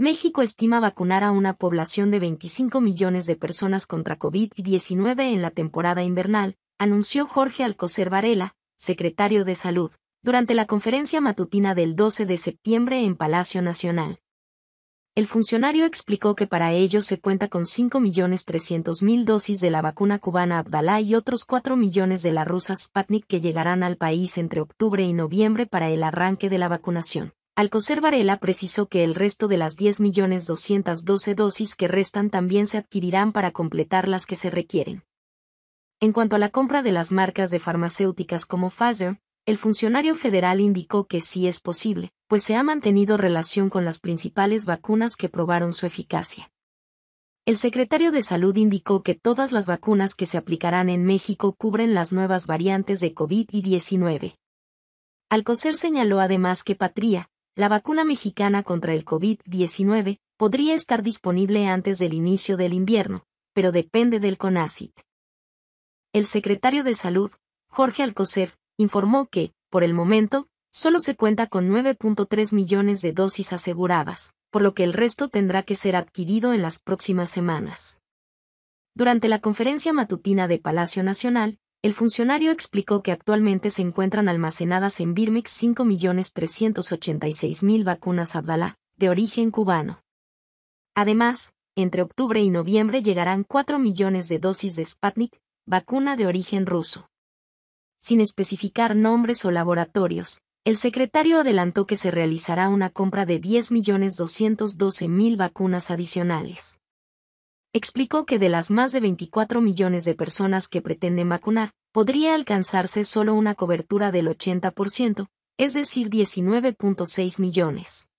México estima vacunar a una población de 25 millones de personas contra COVID-19 en la temporada invernal, anunció Jorge Alcocer Varela, secretario de Salud, durante la conferencia matutina del 12 de septiembre en Palacio Nacional. El funcionario explicó que para ello se cuenta con 5.300.000 dosis de la vacuna cubana Abdalá y otros 4 millones de la rusa Sputnik que llegarán al país entre octubre y noviembre para el arranque de la vacunación. Alcocer Varela precisó que el resto de las 10.212 dosis que restan también se adquirirán para completar las que se requieren. En cuanto a la compra de las marcas de farmacéuticas como Pfizer, el funcionario federal indicó que sí es posible, pues se ha mantenido relación con las principales vacunas que probaron su eficacia. El secretario de Salud indicó que todas las vacunas que se aplicarán en México cubren las nuevas variantes de COVID-19. Alcocer señaló además que Patria, la vacuna mexicana contra el COVID-19 podría estar disponible antes del inicio del invierno, pero depende del CONACIT. El secretario de Salud, Jorge Alcocer, informó que, por el momento, solo se cuenta con 9.3 millones de dosis aseguradas, por lo que el resto tendrá que ser adquirido en las próximas semanas. Durante la conferencia matutina de Palacio Nacional, el funcionario explicó que actualmente se encuentran almacenadas en Birmix 5.386.000 vacunas Abdala, de origen cubano. Además, entre octubre y noviembre llegarán 4 millones de dosis de Sputnik, vacuna de origen ruso. Sin especificar nombres o laboratorios, el secretario adelantó que se realizará una compra de 10.212.000 vacunas adicionales explicó que de las más de 24 millones de personas que pretenden vacunar, podría alcanzarse solo una cobertura del 80%, es decir 19.6 millones.